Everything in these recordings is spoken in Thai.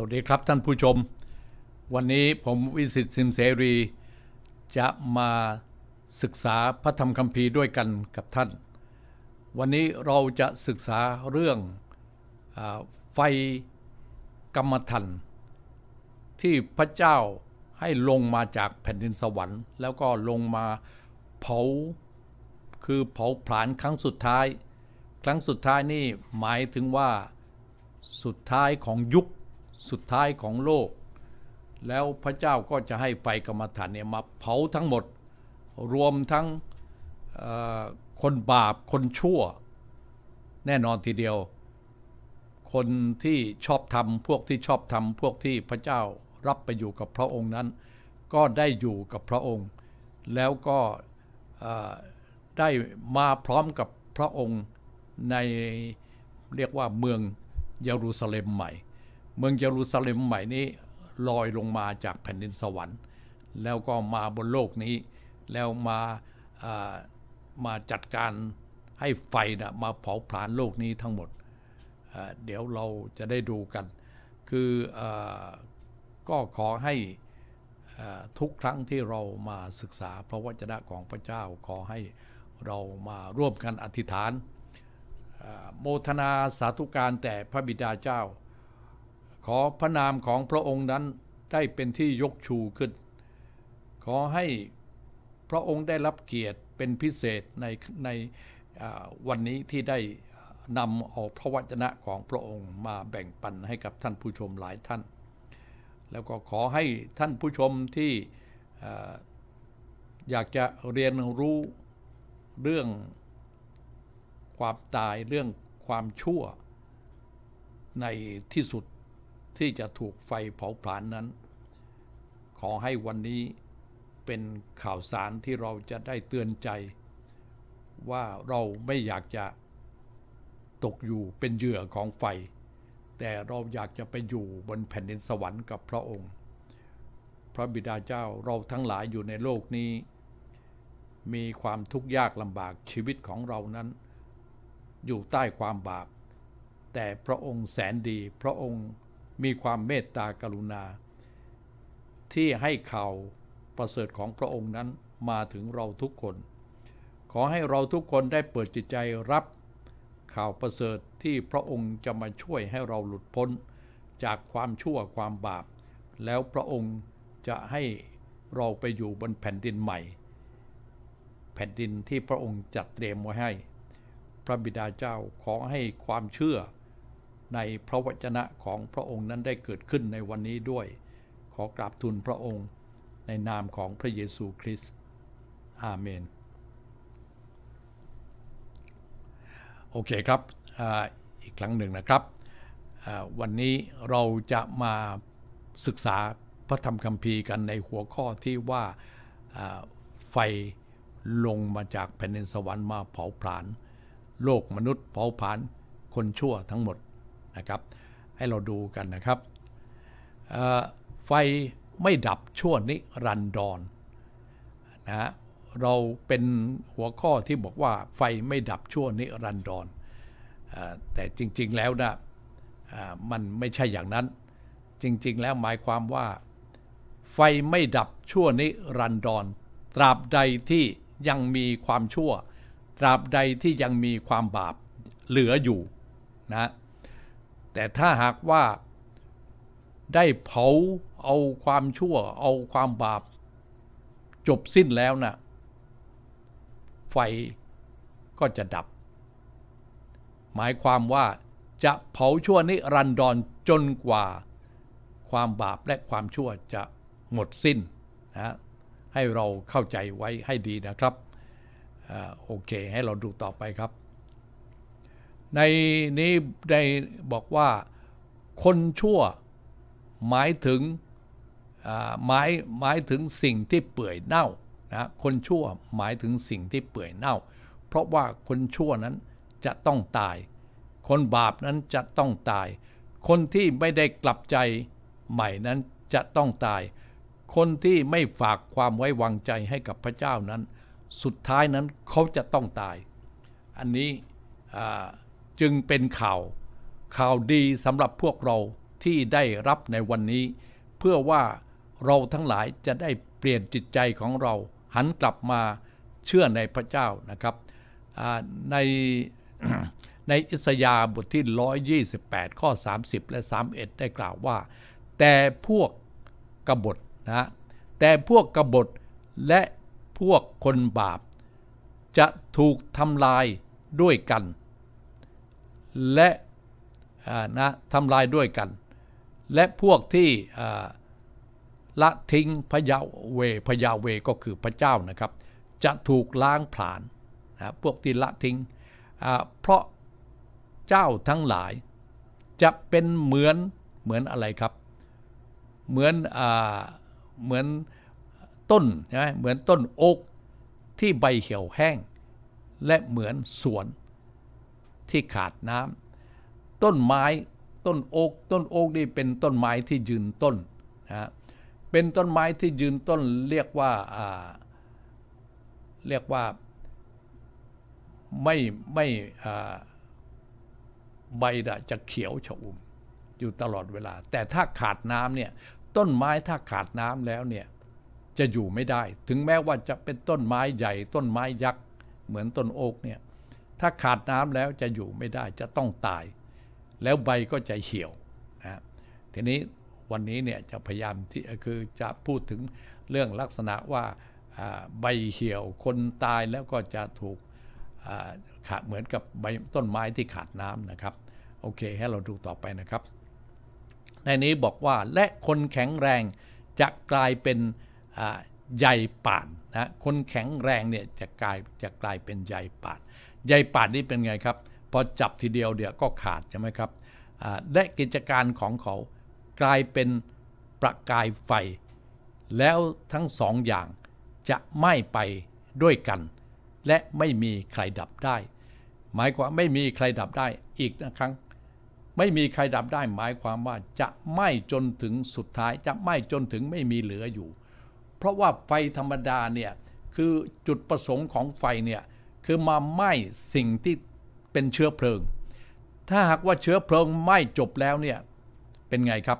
สวัสดีครับท่านผู้ชม วันนี้ผมวิสิตซิมเสรี จะมาศึกษาพระธรรมคัมภีร์ด้วยกันกับท่าน วันนี้เราจะศึกษาเรื่องอไฟกรรมฐานที่พระเจ้าให้ลงมาจากแผ่นดินสวรรค์ แล้วก็ลงมาเผา คือเผาผลาญครั้งสุดท้าย ครั้งสุดท้ายนี่หมายถึงว่าสุดท้ายของยุคสุดท้ายของโลก แล้วพระเจ้าก็จะให้ไฟกรรมฐานเนี่ยมาเผาทั้งหมดรวมทั้งคนบาปคนชั่วแน่นอนทีเดียว คนที่ชอบทำพวกที่ชอบทำพวกที่พระเจ้ารับไปอยู่กับพระองค์นั้น ก็ได้อยู่กับพระองค์ แล้วก็ได้มาพร้อมกับพระองค์ในเรียกว่าเมืองเยรูซาเล็มใหม่เมืองเยรูซาเล็มใหม่นี้ลอยลงมาจากแผ่นดินสวรรค์ แล้วก็มาบนโลกนี้แล้วมาามาจัดการให้ไฟนะมาเผาผลาญโลกนี้ทั้งหมดเดี๋ยวเราจะได้ดูกัน คืออก็ขอให้ทุกครั้งที่เรามาศึกษาพระวจนะของพระเจ้าขอให้เรามาร่วมกันอธิษฐาน โมทนาสาธุการแต่พระบิดาเจ้าขอพระนามของพระองค์นั้นได้เป็นที่ยกชูขึ้น ขอให้พระองค์ได้รับเกียรติเป็นพิเศษในในวันนี้ที่ได้นำเอาพระวจนะของพระองค์มาแบ่งปันให้กับท่านผู้ชมหลายท่าน แล้วก็ขอให้ท่านผู้ชมที่อยากจะเรียนรู้เรื่องความตายเรื่องความชั่วในที่สุดที่จะถูกไฟเผาผลาญนนั้น ขอให้วันนี้เป็นข่าวสารที่เราจะได้เตือนใจว่าเราไม่อยากจะตกอยู่เป็นเหยื่อของไฟ แต่เราอยากจะไปอยู่บนแผ่นดินสวรรค์กับพระองค์พระบิดาเจ้าเราทั้งหลายอยู่ในโลกนี้ มีความทุกข์ยากลำบากชีวิตของเรานั้น อยู่ใต้ความบาปแต่พระองค์แสนดีพระองค์มีความเมตตากรุณา ที่ให้ข่าว ประเสริฐของพระองค์นั้นมาถึงเราทุกคน ขอให้เราทุกคนได้เปิดจิตใจรับ ข่าวประเสริฐที่พระองค์จะมาช่วยให้เราหลุดพ้นจากความชั่วความบาป แล้วพระองค์จะให้เราไปอยู่บนแผ่นดินใหม่ แผ่นดินที่พระองค์จัดเตรียมไว้ให้ พระบิดาเจ้าขอให้ความเชื่อในพระวจนะของพระองค์นั้นได้เกิดขึ้นในวันนี้ด้วยขอกราบทูลพระองค์ในนามของพระเยซูคริสต์อาเมน โอเคครับออีกครั้งหนึ่งนะครับ วันนี้เราจะมาศึกษาพระธรรมคัมภีร์กันในหัวข้อที่ว่าไฟลงมาจากแผ่นดินสวรรค์มาเผาผลาญโลกมนุษย์เผาผลาญคนชั่วทั้งหมดะครับให้เราดูกันนะครับ ไฟไม่ดับชั่วนิรันดรนะะเราเป็นหัวข้อที่บอกว่าไฟไม่ดับชั่วนิรันดร แต่จริงๆแล้วนะมันไม่ใช่อย่างนั้น จริงๆแล้วหมายความว่า ไฟไม่ดับชั่วนิรันดรตราบใดที่ยังมีความชั่ว ตราบใดที่ยังมีความบาปเหลืออยู่นะแต่ถ้าหากว่าได้เผาเอาความชั่ว เอาความบาป จบสิ้นแล้วนะไฟก็จะดับ หมายความว่าจะเผาชั่วนิรันดรจนกว่าความบาปและความชั่วจะหมดสิ้นนะให้เราเข้าใจไว้ให้ดีนะครับอโอเค ให้เราดูต่อไปครับในนี้ได้บอกว่าคนชั่วหมายถึงหมายหมายถึงสิ่งที่เปื่อยเน่านะคนชั่วหมายถึงสิ่งที่เปื่อยเน่า เพราะว่าคนชั่วนั้นจะต้องตาย คนบาปนั้นจะต้องตาย คนที่ไม่ได้กลับใจใหม่นั้นจะต้องตาย คนที่ไม่ฝากความไว้วางใจให้กับพระเจ้านั้น สุดท้ายนั้นเขาจะต้องตาย อันนี้จึงเป็นข่าวข่าวดีสำหรับพวกเราที่ได้รับในวันนี้ เพื่อว่าเราทั้งหลายจะได้เปลี่ยนจิตใจของเรา หันกลับมาเชื่อในพระเจ้านะครับในในอิสยาบทที่ 128 ข้อ 30 และ 31 ได้กล่าวว่า แต่พวกกบฏนะแต่พวกกบฏและพวกคนบาป จะถูกทำลายด้วยกันและนะทำลายด้วยกัน และพวกที่ละทิ้งพยาเวพยาเวก็คือพระเจ้านะครับ จะถูกล้างผลาญนะพวกที่ละทิ้งเพราะเจ้าทั้งหลายจะเป็นเหมือนเหมือนอะไรครับ เหมือนอเหมือนต้นใช่ไหมเหมือนต้นโอกที่ใบเหี่ยวแห้ง และเหมือนสวนที่ขาดน้ำต้นไม้ต้นโอก ต้นโอ๊กนี่เป็นต้นไม้ที่ยืนต้นนะเป็นต้นไม้ที่ยืนต้นเรียกว่าเรียกว่าไม่ไม่ใบจะเขียวชอุ่มอยู่ตลอดเวลา แต่ถ้าขาดน้ำเนี่ยต้นไม้ถ้าขาดน้ำแล้วเนี่ยจะอยู่ไม่ได้ ถึงแม้ว่าจะเป็นต้นไม้ใหญ่ ต้นไม้ยักษ์เหมือนต้นโอ๊กเนี่ยถ้าขาดน้ำแล้วจะอยู่ไม่ได้จะต้องตาย แล้วใบก็จะเหี่ยวนะ ทีนี้วันนี้เนี่ยจะพยายามที่คือจะพูดถึงเรื่องลักษณะว่าใบเหี่ยวคนตายแล้วก็จะถูกขาดเหมือนกับใบต้นไม้ที่ขาดน้ำนะครับโอเคให้เราดูต่อไปนะครับ ในนี้บอกว่าและคนแข็งแรงจะกลายเป็นใยป่านนะคนแข็งแรงเนี่ยจะกลายจะกลายเป็นใยป่านยายป่านนี่เป็นไงครับ พอจับทีเดียวเดี๋ยวก็ขาด ใช่ไหมครับ และกิจการของเขากลายเป็นประกายไฟ แล้วทั้งสองอย่างจะไม่ไปด้วยกัน และไม่มีใครดับได้ หมายความไม่มีใครดับได้อีกนะครับไม่มีใครดับได้หมายความว่าจะไม่จนถึงสุดท้าย จะไม่จนถึงไม่มีเหลืออยู่ เพราะว่าไฟธรรมดาเนี่ยคือจุดประสงค์ของไฟเนี่ยคือ มาไหม้สิ่งที่เป็นเชื้อเพลิง ถ้าหากว่าเชื้อเพลิงไหม้จบแล้วเนี่ย เป็นไงครับ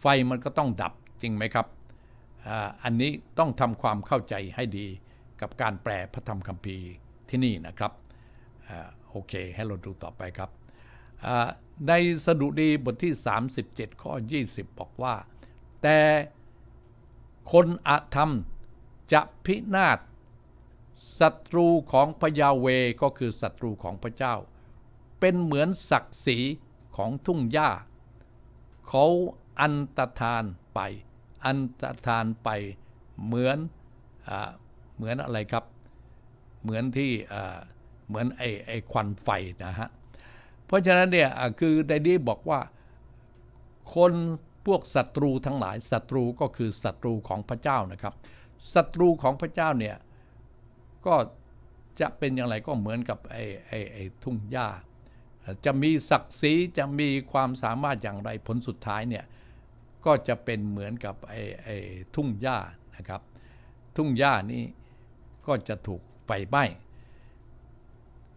ไฟมันก็ต้องดับจริงไหมครับอันนี้ต้องทำความเข้าใจให้ดีกับการแปลพระธรรมคัมภีร์ที่นี่นะครับอโอเคให้เราดูต่อไปครับ ใน สดุดีบทที่ 37 ข้อ 20 บอกว่า แต่คนอาธรรมจะพินาศศัตรูของพยาเวก็คือศัตรูของพระเจ้า เป็นเหมือนศักดิ์ศรีของทุ่งหญ้าเขาอันตรธานไป อันตรธานไปเหมือนอเหมือนอะไรครับเหมือนที่เหมือนไอ้ไอ้ควันไฟนะฮะเพราะฉะนั้นเนี่ยคือในนี้บอกว่าคนพวกศัตรูทั้งหลายศัตรูก็คือศัตรูของพระเจ้านะครับศัตรูของพระเจ้าเนี่ยก็จะเป็นอย่างไรก็เหมือนกับไอ้ไอ้ไอ้ทุ่งหญ้า จะมีศักดิ์ศรีจะมีความสามารถอย่างไรผลสุดท้ายเนี่ยก็จะเป็นเหมือนกับไอ้ไอ้ทุ่งหญ้านะครับทุ่งหญ้านี้ก็จะถูกไฟไหม้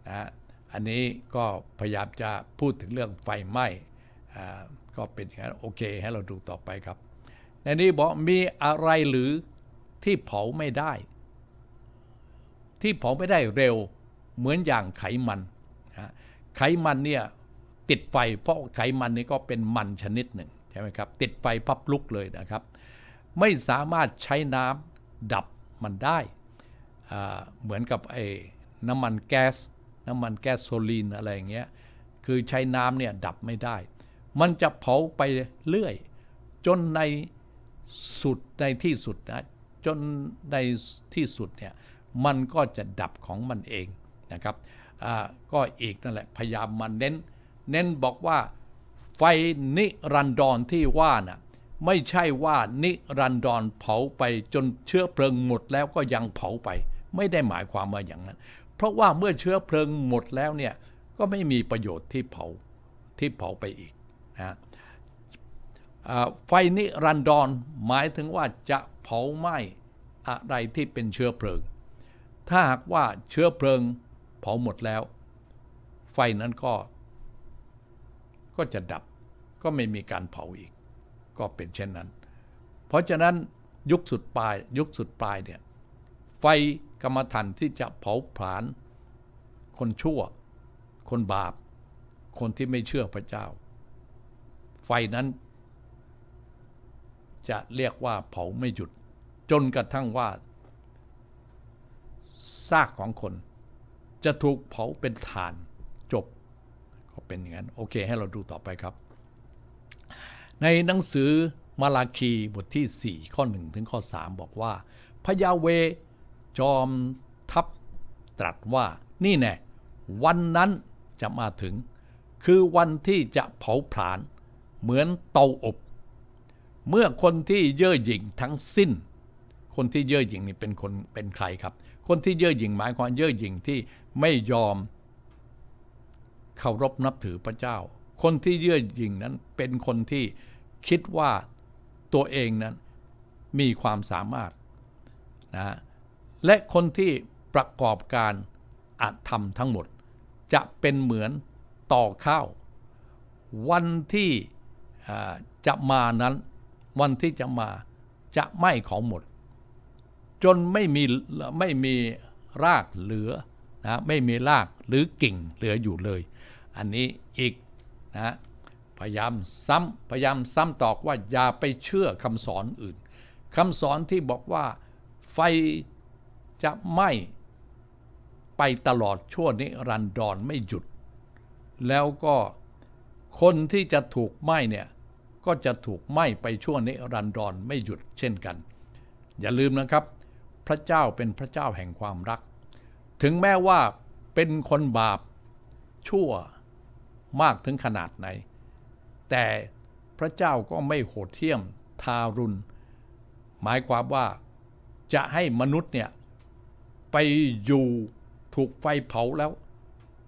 นะอันนี้ก็พยายามจะพูดถึงเรื่องไฟไหม้ก็เป็นอย่างนั้นโอเคให้เราดูต่อไปครับ ในนี้บอกมีอะไรหรือที่เผาไม่ได้ที่เผาไม่ได้เร็วเหมือนอย่างไขมัน ไขมันเนี่ยติดไฟเพราะไขมันนี่ก็เป็นมันชนิดหนึ่งใช่ไหมครับติดไฟพับลุกเลยนะครับ ไม่สามารถใช้น้ำดับมันได้เหมือนกับไอ้น้ำมันแก๊สน้ำมันแก๊สโซลีนอะไรอย่างเงี้ยคือใช้น้ำเนี่ยดับไม่ได้ มันจะเผาไปเรื่อยจนในสุดในที่สุดนะจนในที่สุดเนี่ยมันก็จะดับของมันเองนะครับก็อีกนั่นแหละพยายามมาเน้น เน้นบอกว่าไฟนิรันดรที่ว่านะ่ะไม่ใช่ว่านิรันดรเผาไปจนเชื้อเพลิงหมดแล้วก็ยังเผาไป ไม่ได้หมายความว่าอย่างนั้น เพราะว่าเมื่อเชื้อเพลิงหมดแล้วเนี่ยก็ไม่มีประโยชน์ที่เผา ที่เผาไปอีกนะไฟนิรันดรหมายถึงว่าจะเผาไหม้อะไรที่เป็นเชื้อเพลิงถ้าหากว่าเชื้อเพลิงเผาหมดแล้ว ไฟนั้นก็ ก็จะดับก็ไม่มีการเผาอีกก็เป็นเช่นนั้น เพราะฉะนั้นยุคสุดปลาย ยุคสุดปลายเนี่ยไฟกรรมฐานที่จะเผาผลาญคนชั่ว คนบาปคนที่ไม่เชื่อพระเจ้า ไฟนั้นจะเรียกว่าเผาไม่หยุดจนกระทั่งว่าซากของคนจะถูกเผาเป็นฐานจบก็เป็นอย่างนั้น โอเคให้เราดูต่อไปครับ ในหนังสือมาลาคีบทที่ 4 ข้อ 1 ถึงข้อ 3 บอกว่าพยาเวจอมทัพตรัสว่า นี่แน่วันนั้นจะมาถึง คือวันที่จะเผาผลาญเหมือนเตาอบ เมื่อคนที่เย่อหยิ่งทั้งสิ้น คนที่เย่อหยิ่งนี่เป็นคนเป็นใครครับคนที่เย่อหยิ่งหมายความเย่อหยิ่งที่ไม่ยอมเคารพนับถือพระเจ้า คนที่เย่อหยิ่งนั้น เป็นคนที่คิดว่าตัวเองนั้นมีความสามารถนะ และคนที่ประกอบการอาธรรมทั้งหมดจะเป็นเหมือนต่อข้าววันที่จะมานั้น วันที่จะมาจะไม่ของหมดจน ไม่ มีไม่มีรากเหลือนะไม่มีรากหรือกิ่งเหลืออยู่เลย อันนี้อีกนะพยายามซ้ำพยายามซ้ำตอกว่าอย่า ไปเชื่อคำสอนอื่นคำสอนที่บอกว่าไฟจะไหม้ไปตลอด ชั่วนิรันดรไม่หยุด แล้วก็คนที่จะถูกไหม้เนี่ย ก็จะถูกไหม้ไป ชั่วนิรันดรไม่หยุดเช่นกัน อย่าลืมนะครับพระเจ้าเป็นพระเจ้าแห่งความรัก ถึงแม้ว่าเป็นคนบาปชั่วมากถึงขนาดไหน แต่พระเจ้าก็ไม่โหดเที่ยมทารุณ หมายความว่าจะให้มนุษย์เนี่ยไปอยู่ถูกไฟเผาแล้ว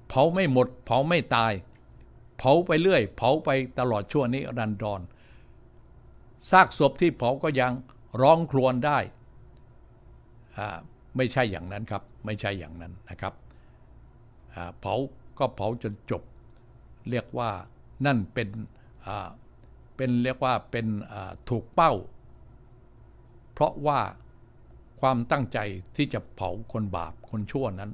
เผาไม่หมด เผาไม่ตาย เผาไปเรื่อยเผาไปตลอดชั่วนี้รันดอนซากศพที่เผาก็ยังร้องครวญได้ไม่ใช่อย่างนั้นครับไม่ใช่อย่างนั้นนะครับเผาก็เผาจนจบ เรียกว่านั่นเป็นเป็นเรียกว่าเป็นถูกเป้า เพราะว่าความตั้งใจที่จะเผาคนบาปคนชั่วนั้น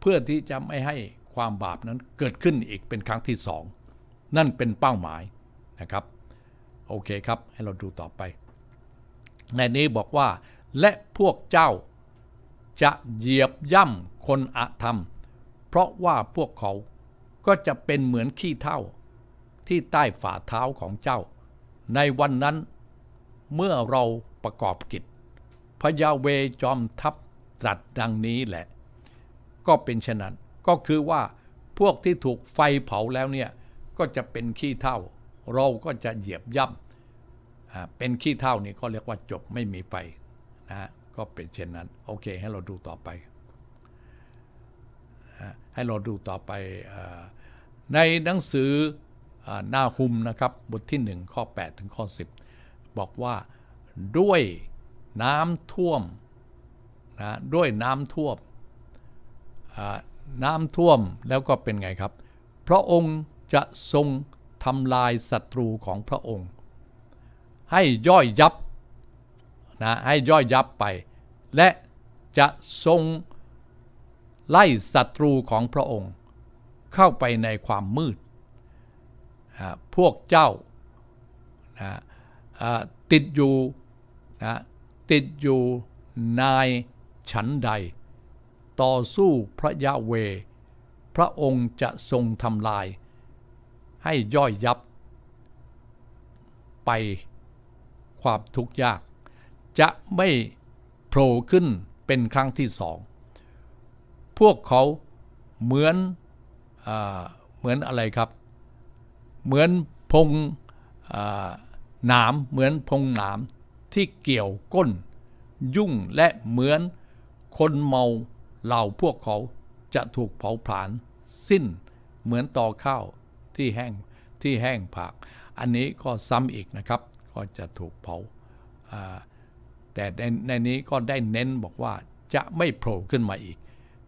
เพื่อที่จะไม่ให้ความบาปนั้นเกิดขึ้นอีกเป็นครั้งที่สองนั่นเป็นเป้าหมายนะครับโอเคครับให้เราดูต่อไป ในนี้บอกว่าและพวกเจ้าจะเหยียบย่ำคนอาธรรม เพราะว่าพวกเขาก็จะเป็นเหมือนขี้เท่า ที่ใต้ฝ่าเท้าของเจ้า ในวันนั้นเมื่อเราประกอบกิจพยาเวจอมทัพตรัสดังนี้แหละ ก็เป็นฉะนนั้นก็คือว่าพวกที่ถูกไฟเผาแล้วเนี่ยก็จะเป็นขี้เท่า เราก็จะเหยียบย่ำเป็นขี้เท่านี่ก็เรียกว่าจบไม่มีไฟะก็เป็นเช่นนั้น โอเค ให้เราดูต่อไป ให้เราดูต่อไปในหนังสือหน้าหุมนะครับ บทที่ 1 ข้อ 8 ถึงข้อ 10 บอกว่าด้วยน้ำท่วมนะด้วยน้ำท่วมน้ำท่วมแล้วก็เป็นไงครับ พระองค์จะทรงทำลายศัตรูของพระองค์ ให้ย่อยยับนะให้ย่อยยับไป และจะทรงไล่ศัตรูของพระองค์ เข้าไปในความมืด พวกเจ้านะติดอยู่นะติดอยู่นายฉันใด ต่อสู้พระยะเว พระองค์จะทรงทำลาย ให้ย่อยยับไปความทุกข์ยากจะไม่โผล่ขึ้นเป็นครั้งที่สองพวกเขาเหมือนอเหมือนอะไรครับ เหมือนพงหนามเหมือนพงหนามที่เกี่ยวก้น ยุ่งและเหมือนคนเมาเหล่าพวกเขาจะถูกเผาผลาญสิ้นเหมือนตอข้าวที่แห้งที่แห้งผาก อันนี้ก็ซ้ำอีกนะครับ ก็จะถูกเผาแต่ในในนี้ก็ได้เน้นบอกว่าจะไม่โผล่ขึ้นมาอีก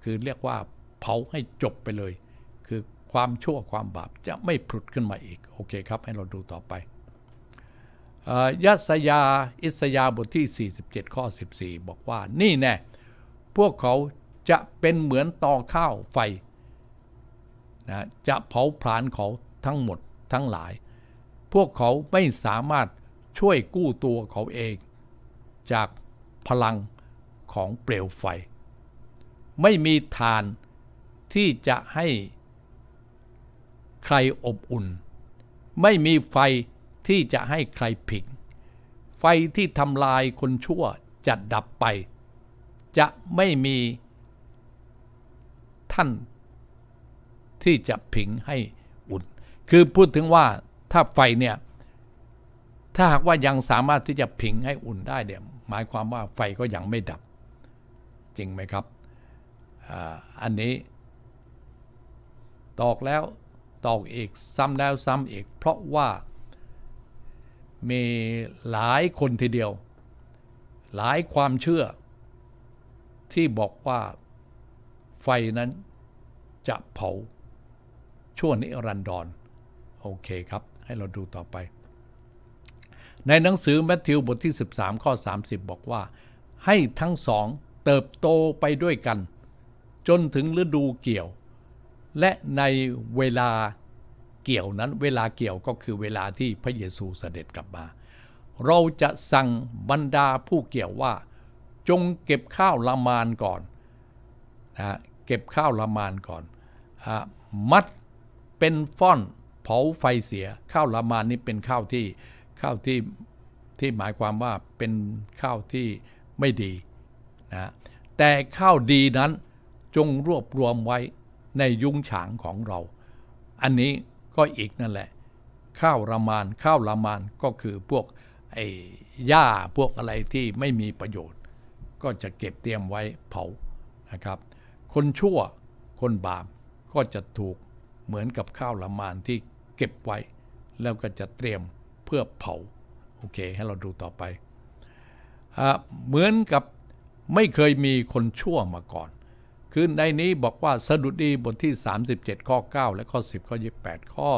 คือเรียกว่าเผาให้จบไปเลย คือความชั่วความบาป จะไม่ผุดขึ้นมาอีก โอเคครับให้เราดูต่อไป ยัสยา อิสยาบทที่47 ข้อ 14 บอกว่า นี่แน่ พวกเขาจะเป็นเหมือนตอข้าวไฟนะจะเผาผลาญเขาทั้งหมดทั้งหลาย พวกเขาไม่สามารถช่วยกู้ตัวเขาเองจากพลังของเปลวไฟ ไม่มีทานที่จะให้ใครอบอุ่น ไม่มีไฟที่จะให้ใครผิง ไฟที่ทำลายคนชั่วจะดับไป จะไม่มีท่านที่จะผิงให้อุ่น คือพูดถึงว่าถ้าไฟเนี่ยถ้าหากว่ายังสามารถที่จะผิงให้อุ่นได้เนี่ยหมายความว่าไฟก็ยังไม่ดับ จริงไหมครับ อันนี้ ตอกแล้วตอกอีกซ้ำแล้วซ้ำอีก เพราะว่ามีหลายคนทีเดียว หลายความเชื่อ ที่บอกว่าไฟนั้นจะเผาช่วงนิรันดรโอเคครับ ให้เราดูต่อไปในหนังสือแมทธิวบทที่ 13ข้อ30 บอกว่า ให้ทั้งสองเติบโตไปด้วยกัน จนถึงฤดูเกี่ยว และในเวลาเกี่ยวนั้นเวลาเกี่ยวก็คือเวลาที่พระเยซูเสด็จกลับมา เราจะสั่งบรรดาผู้เกี่ยวว่า จงเก็บข้าวละมานก่อนนะเก็บข้าวละมานก่อนอมัดเป็นฟ่อนเผาไฟเสียข้าวละมานนี้เป็นข้าวที่ข้าวที่ที่หมายความว่าเป็นข้าวที่ไม่ดีนะแต่ข้าวดีนั้นจงรวบรวมไว้ในยุ้งฉางของเรา อันนี้ก็อีกนั่นแหละ ข้าวละมานข้าวละมานก็คือพวกไอ้หญ้าพวกอะไรที่ไม่มีประโยชน์ ก็จะเก็บเตรียมไว้เผานะครับ คนชั่วคนบาปก็จะถูกเหมือนกับข้าวละมานที่เก็บไว้ แล้วก็จะเตรียมเพื่อเผาโอเค ให้เราดูต่อไปเหมือนกับไม่เคยมีคนชั่วมาก่อน คือในนี้บอกว่า สดุดีบทที่ 37 ข้อ 9 และข้อ 10 ข้อ28ข้อ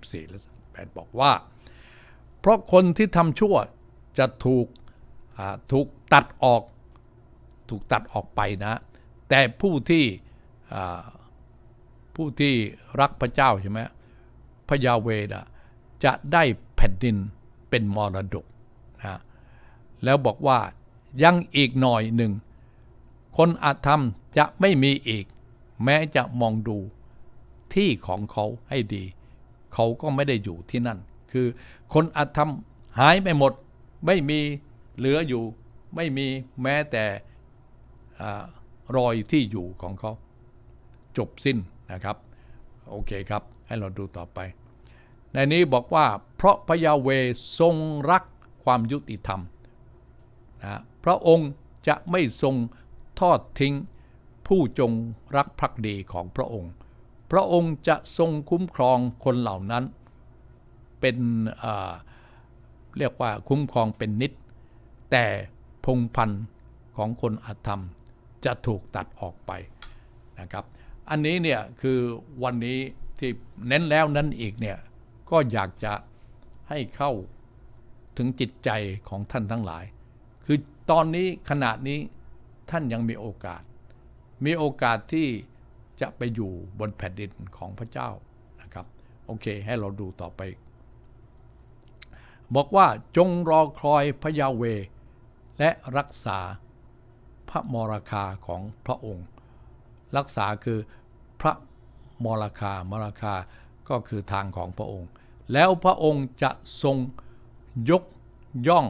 34 และ38บอกว่า เพราะคนที่ทำชั่วจะถูกถูกตัดออกถูกตัดออกไปนะ แต่ผู้ที่ผู้ที่รักพระเจ้าใช่ไหมพระยาเวดจะได้แผ่นดินเป็นมรดกนะแล้วบอกว่ายังอีกหน่อยหนึ่ง คนอาธรรมจะไม่มีอีก แม้จะมองดูที่ของเขาให้ดี เขาก็ไม่ได้อยู่ที่นั่นคือคนอาธรรมหายไปหมดไม่มีเหลืออยู่ ไม่มีแม้แต่รอยที่อยู่ของเขาจบสิ้นนะครับ โอเคครับให้เราดูต่อไปในนี้บอกว่าเพราะพระยาเวทรงรักความยุติธรรมนะพระองค์จะไม่ทรงทอดทิ้งผู้จงรักภักดีของพระองค์ พระองค์จะทรงคุ้มครองคนเหล่านั้นเป็นเรียกว่าคุ้มครองเป็นนิด แต่พงพันธ์ของคนอาธรรมจะถูกตัดออกไปนะครับ อันนี้เนี่ยคือวันนี้ที่เน้นแล้วนั้นอีกเนี่ยก็อยากจะให้เข้าถึงจิตใจของท่านทั้งหลาย คือตอนนี้ขณะนี้ท่านยังมีโอกาส มีโอกาสที่จะไปอยู่บนแผ่นดินของพระเจ้านะครับ โอเคให้เราดูต่อไป บอกว่าจงรอคอยพระยาเว และรักษาพระมรคาของพระองค์ รักษาคือพระมรคามรคาก็คือทางของพระองค์ แล้วพระองค์จะทรงยกย่อง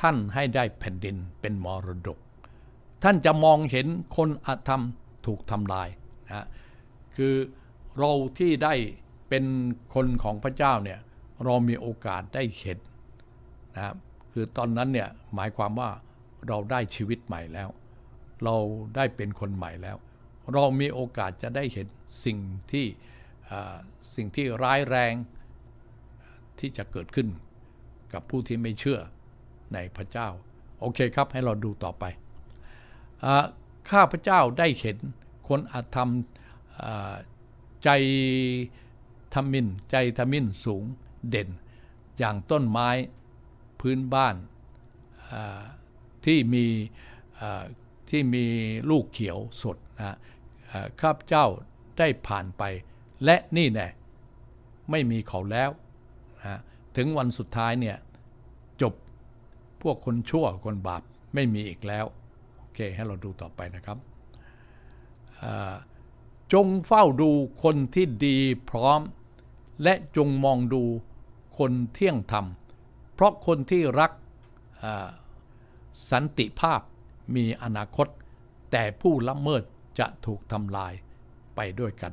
ท่านให้ได้แผ่นดินเป็นมรดก ท่านจะมองเห็นคนอาธรรมถูกทำลายนะคือเราที่ได้เป็นคนของพระเจ้าเนี่ย เรามีโอกาสได้เห็นนะคือตอนนั้นเนี่ยหมายความว่าเราได้ชีวิตใหม่แล้ว เราได้เป็นคนใหม่แล้ว เรามีโอกาสจะได้เห็นสิ่งที่สิ่งที่ร้ายแรงที่จะเกิดขึ้นกับผู้ที่ไม่เชื่อในพระเจ้า โอเคครับ ให้เราดูต่อไป ข้าพระเจ้าได้เห็นคนอาธรรมใจธรรมินใจธรรมินสูงเด่น อย่างต้นไม้พื้นบ้านที่มีที่มีลูกเขียวสดนะข้าพเจ้าได้ผ่านไปและนี่แน่ไม่มีเขาแล้วนะถึงวันสุดท้ายเนี่ย จบพวกคนชั่วคนบาปไม่มีอีกแล้ว โอเค ให้เราดูต่อไปนะครับ จงเฝ้าดูคนที่ดีพร้อม และจงมองดูคนเที่ยงธรรม เพราะคนที่รักสันติภาพมีอนาคต แต่ผู้ละเมิดจะถูกทำลายไปด้วยกัน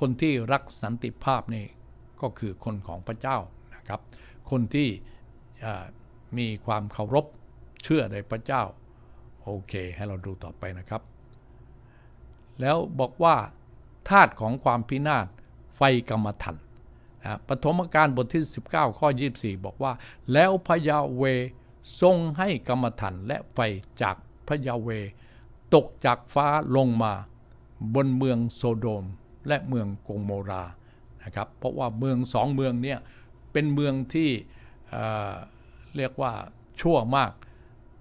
คนที่รักสันติภาพนี่ก็คือคนของพระเจ้านะครับ คนที่มีความเคารพเชื่อในพระเจ้า โอเคให้เราดูต่อไปนะครับ แล้วบอกว่าธาตุของความพินาศไฟกรรมฐานปฐมกาลบทที่ 19 ข้อ 24 บอกว่า แล้วพยาเวทรงให้กรรมฐานและไฟจากพยาเวตกจากฟ้าลงมาบนเมืองโซโดมและเมืองกงโมรา นะครับ เพราะว่าเมืองสองเมืองเนี่ยเป็นเมืองที่เเรียกว่าชั่วมาก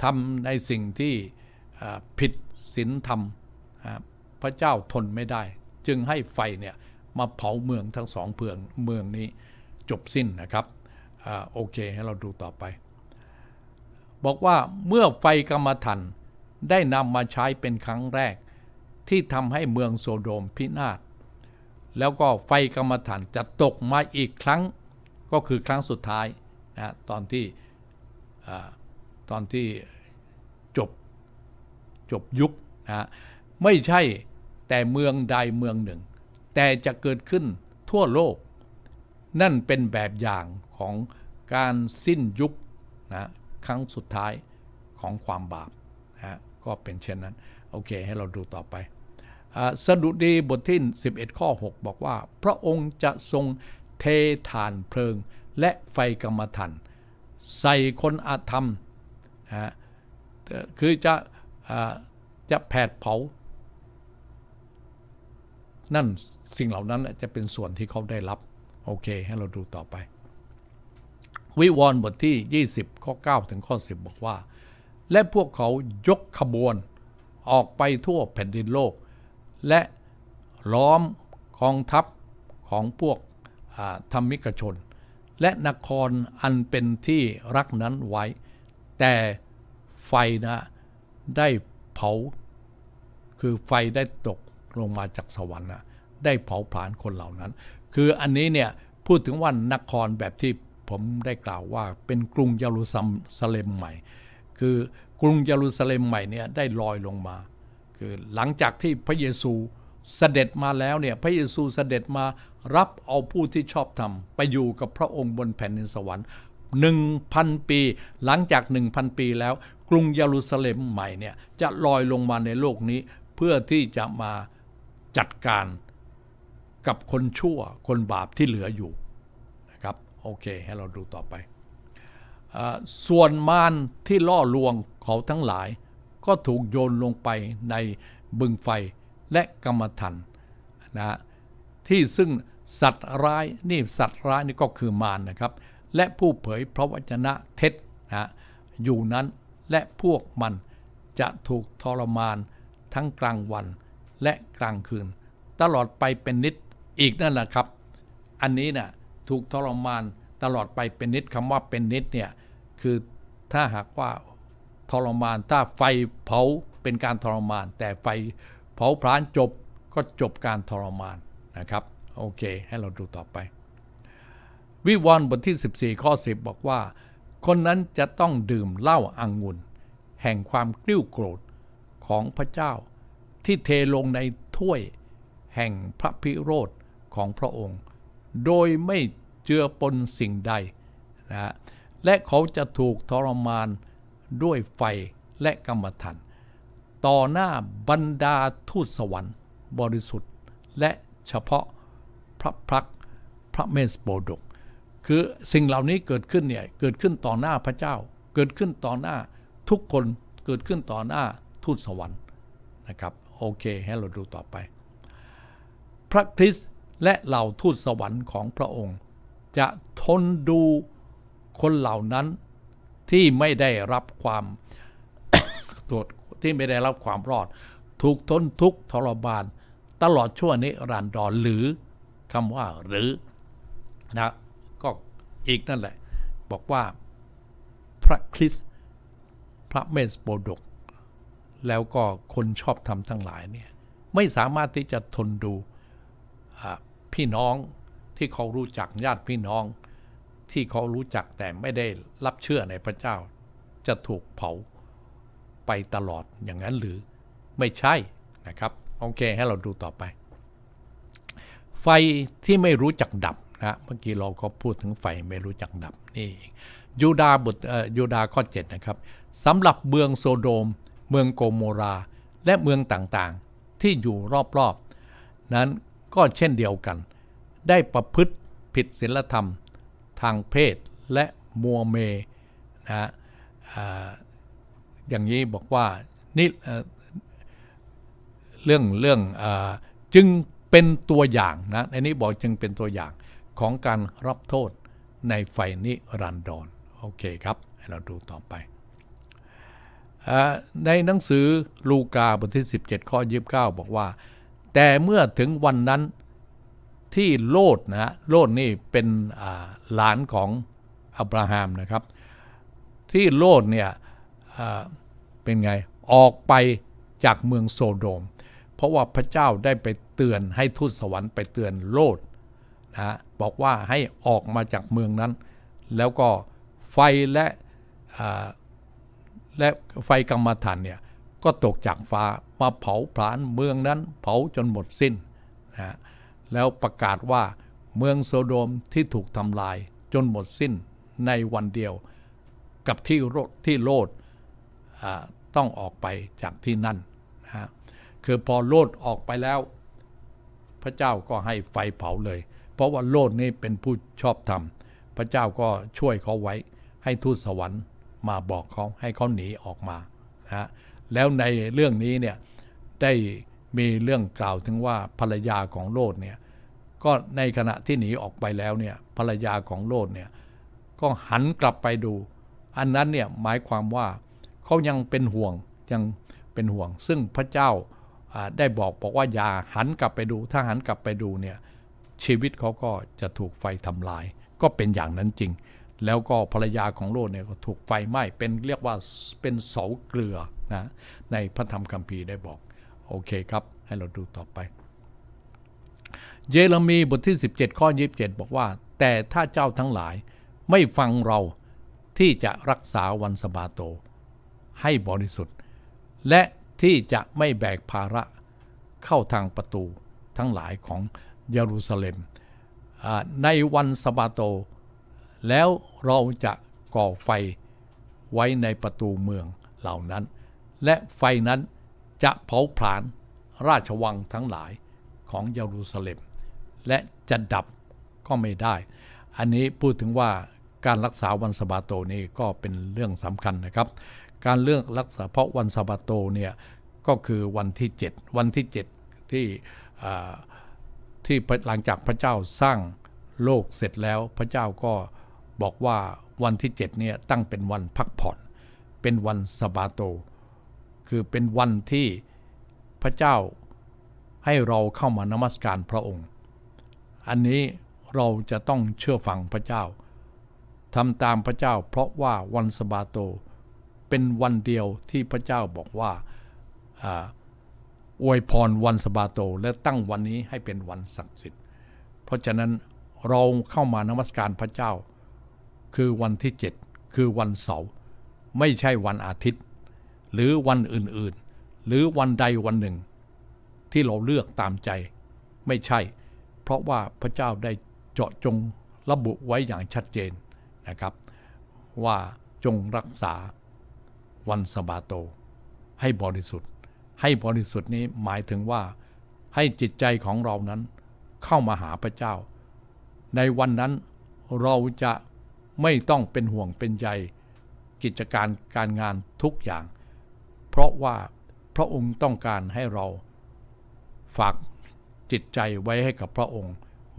ทำในสิ่งที่ผิดศีลธรรม พระเจ้าทนไม่ได้ จึงให้ไฟเนี่ยมาเผาเมืองทั้งสองเพืองเมืองนี้จบสิ้นนะครับอโอเคให้เราดูต่อไป บอกว่าเมื่อไฟกรรมฐานได้นำมาใช้เป็นครั้งแรกที่ทำให้เมืองโซโดมพินาศแล้วก็ไฟกรรมฐานจะตกมาอีกครั้งก็คือครั้งสุดท้ายนะตอนที่ตอนที่จบจบยุคนะไม่ใช่แต่เมืองใดเมืองหนึ่งแต่จะเกิดขึ้นทั่วโลก นั่นเป็นแบบอย่างของการสิ้นยุคนะครั้งสุดท้ายของความบาปนะก็เป็นเช่นนั้นโอเคให้เราดูต่อไปสดุดีบทที่11 ข้อ 6 บอกว่า พระองค์จะทรงเทฐานเพลิง และไฟกรรมฐานใส่คนอาธรรมคือจะจะแผดเผา นั่นสิ่งเหล่านั้นจะเป็นส่วนที่เขาได้รับ โอเค ให้เราดูต่อไป วิวรบทที่ 20 ข้อ 9 ถึงข้อ 10 บอกว่า และพวกเขายกขบวนออกไปทั่วแผ่นดินโลกและล้อมกองทัพของพวกธรรมิกชน และนครอันเป็นที่รักนั้นไว้ แต่ไฟนะได้เผา คือไฟได้ตกลงมาจากสวรรค์นะได้เผาผลาญคนเหล่านั้น คืออันนี้เนี่ยพูดถึงว่านครแบบที่ผมได้กล่าวว่าเป็นกรุงเยรูซาเล็มใหม่ คือกรุงเยรูซาเล็มใหม่เนี่ยได้ลอยลงมาคือหลังจากที่พระเยซูเสด็จมาแล้วเนี่ยพระเยซูเสด็จมารับเอาผู้ที่ชอบธรรม ไปอยู่กับพระองค์บนแผ่นดินสวรรค์ 1,000 ปี หลังจาก 1,000 ปีแล้วกรุงเยรูซาเล็มใหม่เนี่ยจะลอยลงมาในโลกนี้เพื่อที่จะมาจัดการกับคนชั่วคนบาปที่เหลืออยู่นะครับโอเคให้เราดูต่อไป ส่วนมารที่ล่อลวงเขาทั้งหลายก็ถูกโยนลงไปในบึงไฟและกรรมฐานนะที่ซึ่งสัตว์ร้าย นี่สัตว์ร้ายนี่ก็คือมารนนะครับ และผู้เผยพระวจนะเท็จนะอยู่นั้นและพวกมันจะถูกทรมานทั้งกลางวันและกลางคืน ตลอดไปเป็นนิดอีกนั่นแหละครับ อันนี้นะ่ะถูกทรมานตลอดไปเป็นนิดคำว่าเป็นนิดเนี่ยคือถ้าหากว่าทรมานถ้าไฟเผาเป็นการทรมาน แต่ไฟเผาพรานจบก็จบการทรมานนะครับ โอเคให้เราดูต่อไป วิวรณ์บทที่ 14 ข้อ 10 บอกว่า คนนั้นจะต้องดื่มเหล้าอังุนแห่งความกริ้วโกรธของพระเจ้า ที่เทลงในถ้วยแห่งพระพิโรธของพระองค์ โดยไม่เจือปนสิ่งใดนะและเขาจะถูกทรมานด้วยไฟและกรรมฐานต่อหน้าบรรดาทูตสวรรค์ บริสุทธิ์ และเฉพาะพระพักพระเมสโบดก คือสิ่งเหล่านี้เกิดขึ้นเนี่ยเกิดขึ้นต่อหน้าพระเจ้า เกิดขึ้นต่อหน้าทุกคนเกิดขึ้นต่อหน้าทูตสวรรค์นะครับโอเคให้เราดูต่อไป พระคริสต์และเหล่าทูตสวรรค์ของพระองค์ จะทนดูคนเหล่านั้นที่ไม่ได้รับความตรวจที่ไม่ได้รับความรอด ถูกทนทุกทรมานตลอดชั่วนิรันดรหรือคำว่าหรือ นะก็อีกนั่นแหละบอกว่า พระคริสต์พระเมสโปดกแล้วก็คนชอบทำทั้งหลายเนี่ย ไม่สามารถที่จะทนดูพี่น้องที่เขารู้จักญาติพี่น้องที่ เขารู้จักแต่ไม่ได้รับเชื่อในพระเจ้า จะถูกเผาไปตลอดอย่างนั้นหรือไม่ใช่นะครับโอเคให้เราดูต่อไป ไฟที่ไม่รู้จักดับนะเมื่อกี้เราก็พูดถึงไฟไม่รู้จักดับนี่ยูดาบทยูดาข้อ7นะครับสำหรับเมืองโซโดม เมืองโกโมราและเมืองต่างๆ ที่อยู่รอบๆ นั้นก็เช่นเดียวกันได้ประพฤติผิดศีลธรรมทางเพศและมัวเมนะอย่างนี้บอกว่านี่เรื่องเรื่องจึงเป็นตัวอย่างนะในนี้บอกจึงเป็นตัวอย่างของการรับโทษในไฟนิรันดรโอเคครับ ให้เราดูต่อไป ในหนังสือลูกาบทที่ 17 ข้อ29 บอกว่าแต่เมื่อถึงวันนั้นที่โลดนะโลดนี่เป็นหลานของ อับราฮัมนะครับ ที่โลดเนี่ยเป็นไงออกไปจากเมืองโซโดม เพราะว่าพระเจ้าได้ไปเตือนให้ทูตสวรรค์ไปเตือนโลดนะบอกว่าให้ออกมาจากเมืองนั้น แล้วก็ไฟและและไฟกรรมฐานเนี่ยก็ตกจากฟ้ามาเผาผลาญเมืองนั้นเผาจนหมดสิ้นนะแล้วประกาศว่าเมืองโซโดมที่ถูกทำลายจนหมดสิ้นในวันเดียวกับที่โรดที่โลดต้องออกไปจากที่นั่นนะฮะคือพอโลดออกไปแล้วพระเจ้าก็ให้ไฟเผาเลย เพราะว่าโลดนี่เป็นผู้ชอบธรรมพระเจ้าก็ช่วยเขาไว้ให้ทูตสวรรค์มาบอกเขาให้เขาหนีออกมานะฮะแล้วในเรื่องนี้เนี่ยได้มีเรื่องกล่าวถึงว่าภรรยาของโลดเนี่ยก็ในขณะที่หนีออกไปแล้วเนี่ยภรรยาของโลดเนี่ยก็หันกลับไปดู อันนั้นเนี่ยหมายความว่าเขายังเป็นห่วงยังเป็นห่วง ซึ่งพระเจ้าได้บอกบอกว่าอย่าหันกลับไปดู ถ้าหันกลับไปดูเนี่ยชีวิตเขาก็จะถูกไฟทำลาย ก็เป็นอย่างนั้นจริง แล้วก็ภรรยาของโลดเนี่ยก็ถูกไฟไหม้เป็นเรียกว่าเป็นเสาเกลือนะในพระธรรมคัมภีร์ได้บอกโอเคครับให้เราดูต่อไป เยเรมีบทที่ 17 ข้อ 27 บอกว่า แต่ถ้าเจ้าทั้งหลายไม่ฟังเราที่จะรักษาวันสบาโตให้บริสุทธิ์ และที่จะไม่แบกภาระเข้าทางประตูทั้งหลายของเยรูซาเล็มในวันสบาโตแล้วเราจะก่อไฟไว้ในประตูเมืองเหล่านั้น และไฟนั้นจะเผาผลาญราชวังทั้งหลายของเยรูซาเล็ม และจะดับก็ไม่ได้ อันนี้พูดถึงว่าการรักษาวันสบาโตนี่ก็เป็นเรื่องสำคัญนะครับ การเลือกรักษาเพราะวันสบาโตเนี่ยก็คือวันที่ 7 วันที่7ที่ที่หลังจากพระเจ้าสร้างโลกเสร็จแล้ว พระเจ้าก็บอกว่าวันที่7เนี่ยตั้งเป็นวันพักผ่อนเป็นวันสบาโตคือ เป็นวันที่พระเจ้าให้เราเข้ามานมัสการพระองค์ อันนี้เราจะต้องเชื่อฟังพระเจ้าทำตามพระเจ้า เพราะว่าวันสบาโตเป็นวันเดียวที่พระเจ้าบอกว่าอวยพรวันสบาโตและตั้งวันนี้ให้เป็นวันศักดิ์สิทธิ์เพราะฉะนั้น เราเข้ามานมัสการพระเจ้า คือวันที่ 7 คือวันเสาร์ไม่ใช่วันอาทิตย์หรือวันอื่นๆ หรือวันใดวันหนึ่ง ที่เราเลือกตามใจ ไม่ใช่ เพราะว่าพระเจ้าได้เจาะจงระบุไว้อย่างชัดเจนนะครับ ว่าจงรักษาวันสบาโต ให้บริสุทธิ์ ให้บริสุทธิ์นี้หมายถึงว่าให้จิตใจของเรานั้นเข้ามาหาพระเจ้า ในวันนั้นเราจะไม่ต้องเป็นห่วงเป็นใยกิจการการงานทุกอย่างราะว่าพระองค์ต้องการให้เราฝากจิตใจไว้ให้กับพระองค์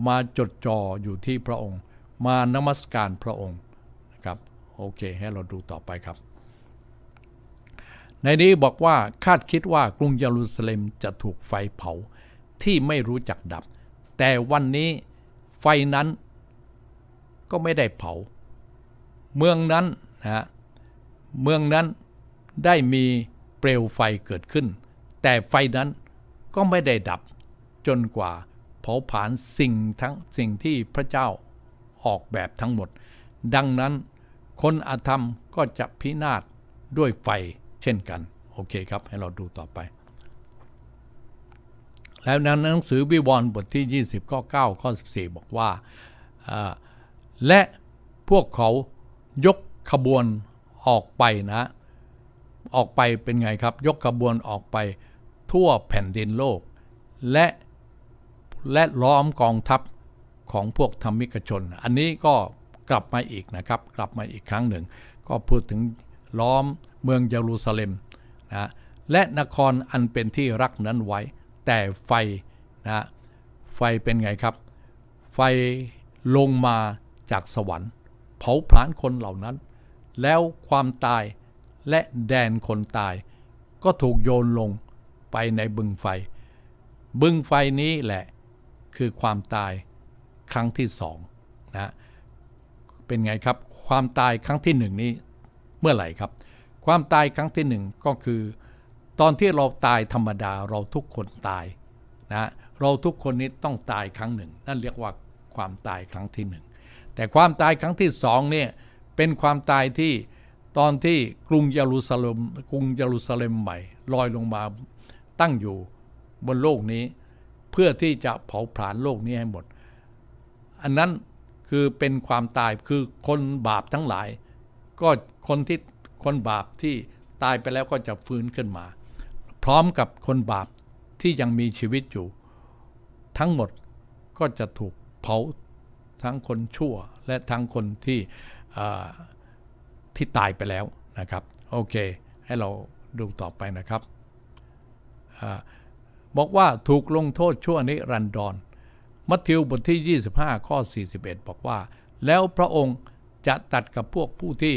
มาจดจ่ออยู่ที่พระองค์ มานมัสการพระองค์นะครับโอเคให้เราดูต่อไปครับ ในนี้บอกว่าคาดคิดว่ากรุงเยรูซาเล็มจะถูกไฟเผาที่ไม่รู้จักดับ แต่วันนี้ไฟนั้นก็ไม่ได้เผา เมืองนั้นนะเมืองนั้นได้มีเปลวไฟเกิดขึ้น แต่ไฟนั้นก็ไม่ได้ดับจนกว่าเผาผลาญสิ่งทั้งสิ่งที่พระเจ้าออกแบบทั้งหมด ดังนั้นคนอาธรรมก็จะพินาศด้วยไฟเช่นกัน โอเคครับให้เราดูต่อไป แล้วนั้นหนังสือวิวรณ์บทที่ 20 ข้อ 9 ข้อ 14 บอกว่า และพวกเขายกขบวนออกไปนะออกไปเป็นไงครับยกกระบวนออกไปทั่วแผ่นดินโลก และ และล้อมกองทัพของพวกธรรมิกชน อันนี้ก็กลับมาอีกนะครับกลับมาอีกครั้งหนึ่งก็พูดถึงล้อมเมืองเยรูซาเล็มนะและนครอันเป็นที่รักนั้นไว้ แต่ไฟนะไฟเป็นไงครับ ไฟลงมาจากสวรรค์ เผาผลาญคนเหล่านั้น แล้วความตายและแดนคนตายก็ถูกโยนลงไปในบึงไฟ บึงไฟนี้แหละคือความตายครั้งที่สองนะ เป็นไงครับความตายครั้งที่หนึ่งนี้เมื่อไหร่ครับ ความตายครั้งที่หนึ่งก็คือ ตอนที่เราตายธรรมดาเราทุกคนตายนะเราทุกคนนี้ต้องตายครั้งหนึ่งนั่นเรียกว่าความตายครั้งที่หนึ่งแต่ความตายครั้งที่สองเนี่ยเป็นความตายที่ตอนที่กรุงเยรูซาเล็มกรุงเยรูซาเล็มใหม่ลอยลงมาตั้งอยู่บนโลกนี้เพื่อที่จะเผาผลาญโลกนี้ให้หมด อันนั้นคือเป็นความตายคือคนบาปทั้งหลาย ก็คนที่คนบาปที่ตายไปแล้วก็จะฟื้นขึ้นมา พร้อมกับคนบาปที่ยังมีชีวิตอยู่ทั้งหมดก็จะถูกเผาทั้งคนชั่วและทั้งคนที่ที่ตายไปแล้วนะครับโอเคให้เราดูต่อไปนะครับอบอกว่าถูกลงโทษชั่วนิรันดร มัทธิวบทที่ 25 ข้อ 41 บอกว่า แล้วพระองค์จะตัดกับพวกผู้ที่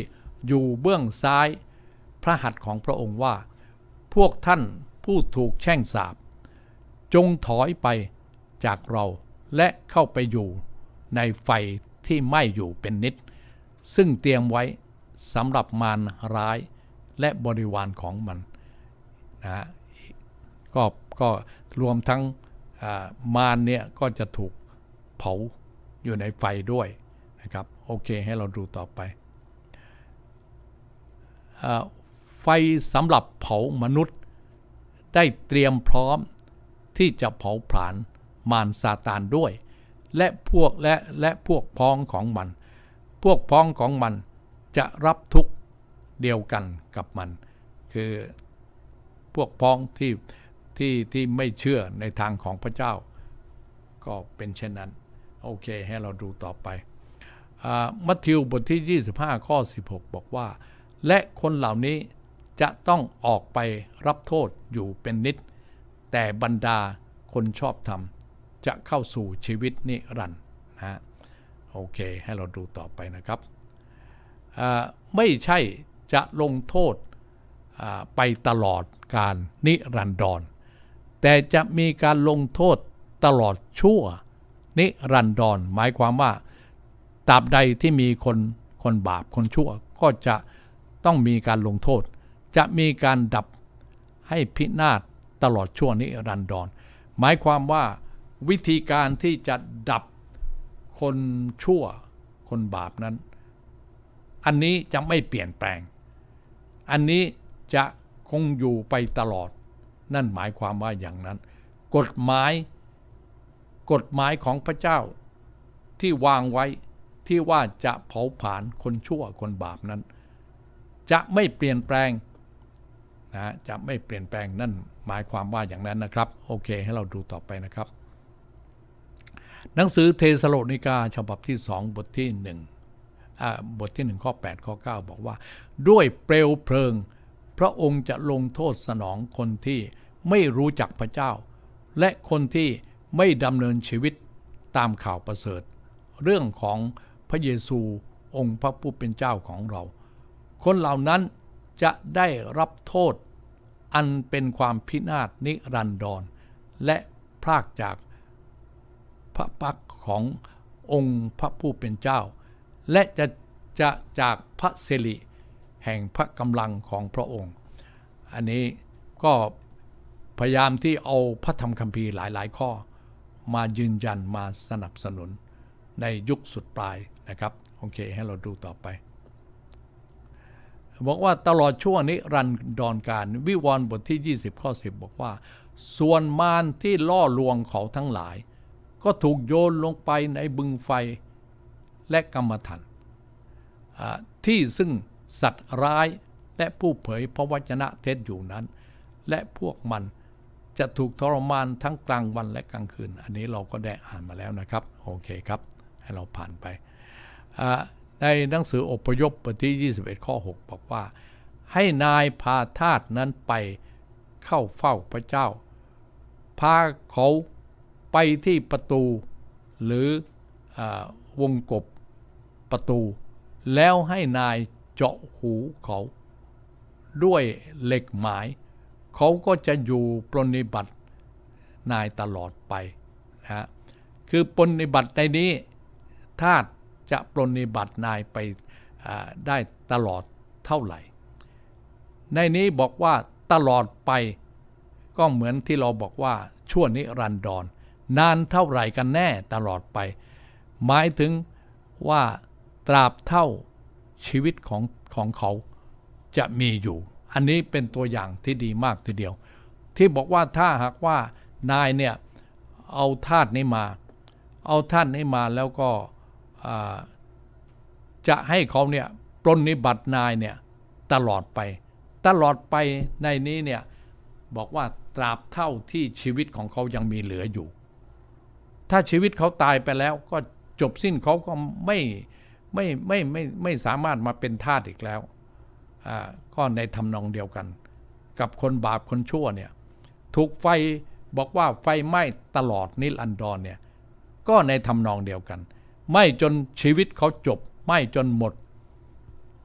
อยู่เบื้องซ้ายพระหัตถ์ของพระองค์ว่าพวกท่านผู้ถูกแช่งสาบจงถอยไปจากเราและเข้าไปอยู่ในไฟที่ไหม้อยู่เป็นนิดซึ่งเตรียมไว้สำหรับมารร้ายและบริวารของมันนะก็ก็รวมทั้งมารเนี่ยก็จะถูกเผาอยู่ในไฟด้วยนะครับโอเคให้เราดูต่อไป ไฟสำหรับเผามนุษย์ ได้เตรียมพร้อมที่จะเผาผลาญมารซาตานด้วย และพวกและและพวกพ้องของมัน พวกพ้องของมันจะรับทุกเดียวกันกับมัน คือพวกพ้องที่ที่ที่ไม่เชื่อในทางของพระเจ้า ก็เป็นเช่นนั้น โอเคให้เราดูต่อไปมัทธิวบทที่ 25 ข้อ 16 บอกว่า และคนเหล่านี้จะต้องออกไปรับโทษอยู่เป็นนิด แต่บรรดาคนชอบธรรมจะเข้าสู่ชีวิตนิรันดร์นะโอเคให้เราดูต่อไปนะครับไม่ใช่จะลงโทษไปตลอดการนิรันดร แต่จะมีการลงโทษตลอดชั่วนิรันดรหมายความว่าตราบใดที่มีคนคนบาปคนชั่ว ก็จะต้องมีการลงโทษ จะมีการดับให้พินาศตลอดชั่วนิรันดรหมายความว่าวิธีการที่จะดับคนชั่วคนบาปนั้นอันนี้จะไม่เปลี่ยนแปลง อันนี้จะคงอยู่ไปตลอด นั่นหมายความว่าอย่างนั้น กฎหมาย กฎหมายของพระเจ้าที่วางไว้ที่ว่าจะเผาผลาญคนชั่วคนบาปนั้น จะไม่เปลี่ยนแปลงนะจะไม่เปลี่ยนแปลงนั่นหมายความว่าอย่างนั้นนะครับ โอเคให้เราดูต่อไปนะครับ หนังสือเทสโลนิกา ฉบับที่2บทที่1บทที่1ข้อ8ข้อ9บอกว่า ด้วยเปลวเพลิง พระองค์จะลงโทษสนองคนที่ไม่รู้จักพระเจ้า และคนที่ไม่ดำเนินชีวิตตามข่าวประเสริฐ เรื่องของพระเยซูองค์พระผู้เป็นเจ้าของเรา คนเหล่านั้นจะได้รับโทษอันเป็นความพินาศนิรันดร และพรากจากพระพักขององค์พระผู้เป็นเจ้าและจะจะจากพระสิริแห่งพระกำลังของพระองค์ อันนี้ก็พยายามที่เอาพระธรรมคัมภีร์หลายๆ ข้อ มายืนยัน มาสนับสนุนในยุคสุดปลายนะครับ โอเคให้เราดูต่อไป บอกว่าตลอดช่วงนี้รันดอนการวิวรณ์บทที่ 20 ข้อ 10 บอกว่า ส่วนมารที่ล่อลวงเขาทั้งหลาย ก็ถูกโยนลงไปในบึงไฟและกรรมฐานที่ซึ่งสัตว์ร้ายและผู้เผยพระวจนะเทศอยู่นั้น และพวกมันจะถูกทรมานทั้งกลางวันและกลางคืน อันนี้เราก็ได้อ่านมาแล้วนะครับ โอเคครับให้เราผ่านไปในหนังสืออพยพบทที่ 21 ข้อ 6บอกว่าให้นายพาทาสนั้นไปเข้าเฝ้าพระเจ้า พาเขาไปที่ประตูหรืออวงกบประตูแล้วให้นายเจาะหูเขา ด้วยเหล็กหมาย เขาก็จะอยู่ปรนิบัตินายตลอดไปนะคือปรนิบัติในนี้ทาสจะปรนิบัตินายไปได้ตลอดเท่าไหร่ ในนี้บอกว่าตลอดไปก็เหมือนที่เราบอกว่าชั่วนิรันดร นานเท่าไหร่ กันแน่ตลอดไป หมายถึงว่าตราบเท่าชีวิตของของเขาจะมีอยู่ อันนี้เป็นตัวอย่างที่ดีมากทีเดียว ที่บอกว่าถ้าหากว่านายเนี่ยเอาธาตุนี้มา เอาธาตุนี้มาแล้วก็จะให้เขาเนี่ยปรนนิบัตินายเนี่ยตลอดไป ตลอดไปในนี้เนี่ย บอกว่าตราบเท่าที่ชีวิตของเขายังมีเหลืออยู่ ถ้าชีวิตเขาตายไปแล้วก็จบสิ้นเขาก็ไม่ไม่ไม่ไม่ไม่สามารถมาเป็นทาสอีกแล้วก็ในทำนองเดียวกัน กับคนบาปคนชั่วเนี่ยถูกไฟ บอกว่าไฟไหม้ตลอดนิลันดอนเนี่ย ก็ในทำนองเดียวกันไหม้จนชีวิตเขาจบไหม้จนหมด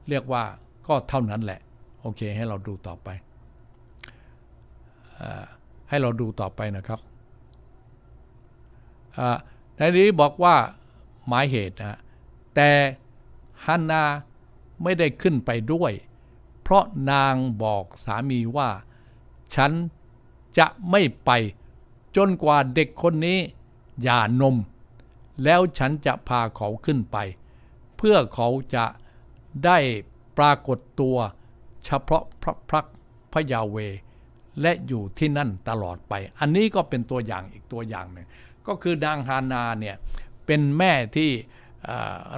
เรียกว่าก็เท่านั้นแหละโอเคให้เราดูต่อไปอให้เราดูต่อไปนะครับ ในนี้บอกว่าหมายเหตุนะแต่ฮันนาไม่ได้ขึ้นไปด้วย เพราะนางบอกสามีว่า ฉันจะไม่ไปจนกว่าเด็กคนนี้อย่านม แล้วฉันจะพาเขาขึ้นไป เพื่อเขาจะได้ปรากฏตัวเฉพาะพระพักพระยาเวและอยู่ที่นั่นตลอดไป อันนี้ก็เป็นตัวอย่างอีกตัวอย่างหนึ่งก็คือดางฮานาเนี่ย เป็นแม่ที่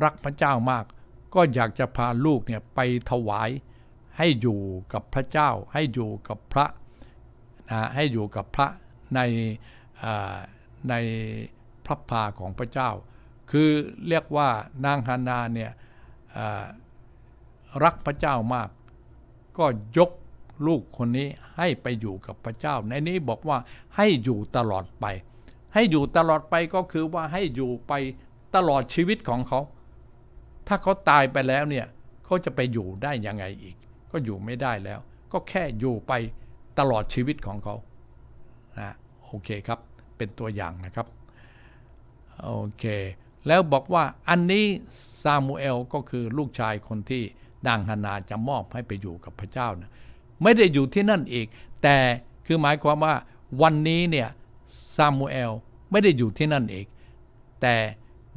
รักพระเจ้ามากก็อยากจะพาลูกเนี่ยไปถวาย ให้อยู่กับพระเจ้า ให้อยู่กับพระนะให้อยู่กับพระในในพระพาของพระเจ้า คือเรียกว่านางฮานาเนี่ยรักพระเจ้ามากก็ยกลูกคนนี้ให้ไปอยู่กับพระเจ้า ในนี้บอกว่าให้อยู่ตลอดไป ให้อยู่ตลอดไปก็คือว่าให้อยู่ไปตลอดชีวิตของเขา ถ้าเขาตายไปแล้วเนี่ยเขาจะไปอยู่ได้ยังไงอีก ก็อยู่ไม่ได้แล้ว ก็แค่อยู่ไปตลอดชีวิตของเขา นะ โอเคครับ เป็นตัวอย่างนะครับ โอเค แล้วบอกว่าอันนี้ซามูเอลก็คือลูกชายคนที่ดังฮานาจะมอบให้ไปอยู่กับพระเจ้านะไม่ได้อยู่ที่นั่นอีก แต่ คือหมายความว่า วันนี้เนี่ยซามูเอลไม่ได้อยู่ที่นั่นเองแต่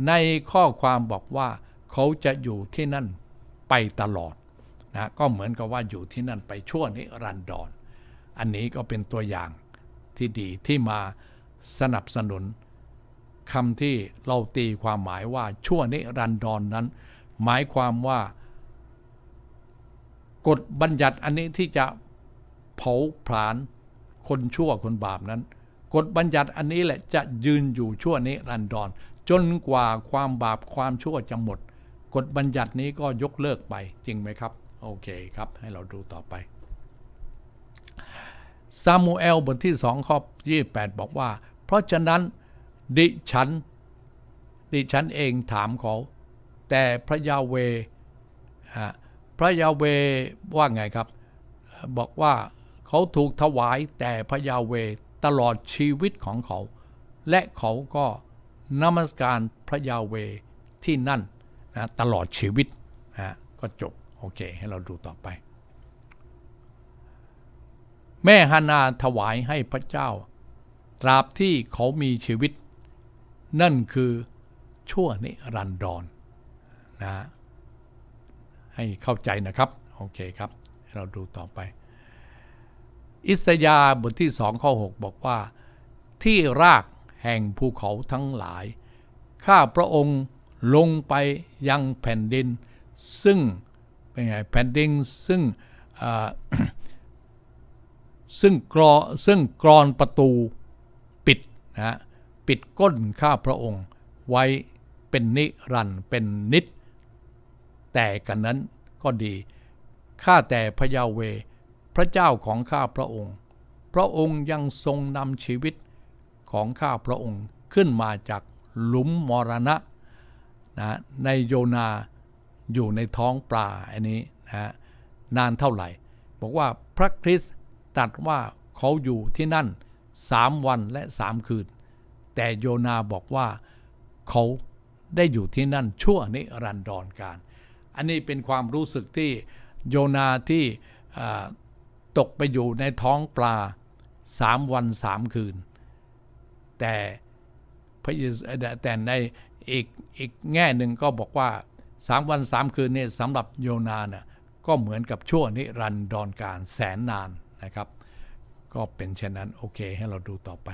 ในข้อความบอกว่าเขาจะอยู่ที่นั่นไปตลอดนะก็เหมือนกับว่าอยู่ที่นั่นไปชั่วนิรันดรออันนี้ก็เป็นตัวอย่างที่ดีที่มาสนับสนุนคำที่เราตีความหมายว่าชั่วนิรันดรนนั้น หมายความว่า กฎบัญญัติอันนี้ที่จะเผาผลาญคนชั่วคนบาปนั้น กฎบัญญัติอันนี้แหละจะยืนอยู่ชั่วนิรันดรจนกว่าความบาปความชั่วจะหมด กฎบัญญัตินี้ก็ยกเลิกไปจริงไหมครับ โอเคครับ ให้เราดูต่อไป ซามูเอล บทที่สองข้อ28 บอกว่า เพราะฉะนั้นดิฉันดิฉันเองถามเขา แต่พระยาเว พระยาเวว่าไงครับ บอกว่าเขาถูกถวายแต่พระยาเวตลอดชีวิตของเขา และเขาก็นมัสการพระยาเวที่นั่นนะตลอดชีวิตนะก็จบ โอเคให้เราดูต่อไป แม่ฮานาถวายให้พระเจ้า ตราบที่เขามีชีวิต นั่นคือชั่วนิรันดรนนะให้เข้าใจนะครับ โอเคครับเราดูต่อไป อิสยาบทที่สองข้อ6บอกว่าที่รากแห่งภูเขาทั้งหลาย ข้าพระองค์ลงไปยังแผ่นดิน ซึ่งเป็นไงแผ่นดินซึ่งซึ่งกร ซึ่งกรอนประตูปิดนะ ปิดก้นข้าพระองค์ไว้เป็นนิรันเป็นนิด แต่กันนั้นก็ดี ข้าแต่พระยาเว พระเจ้าของข้าพระองค์ พระองค์ยังทรงนำชีวิตของข้าพระองค์ขึ้นมาจากหลุมมรณะนะในโยนาอยู่ในท้องปลาอันนี้นะนานเท่าไหร่ บอกว่าพระคริสต์ตัดว่าเขาอยู่ที่นั่นสามวันและสามคืน แต่โยนาบอกว่าเขาได้อยู่ที่นั่นชั่วนิรันดรการ อันนี้เป็นความรู้สึกที่โยนาที่ตกไปอยู่ในท้องปลาสามวันสามคืนแต่พระเยซูแต่ในอีกอีกแง่หนึ่งก็บอกว่าสามวันสามคืนนี่สำหรับโยนาเนี่ยก็เหมือนกับชั่วนิรันดรการแสนนานนะครับ ก็เป็นเช่นนั้นโอเคให้เราดูต่อไป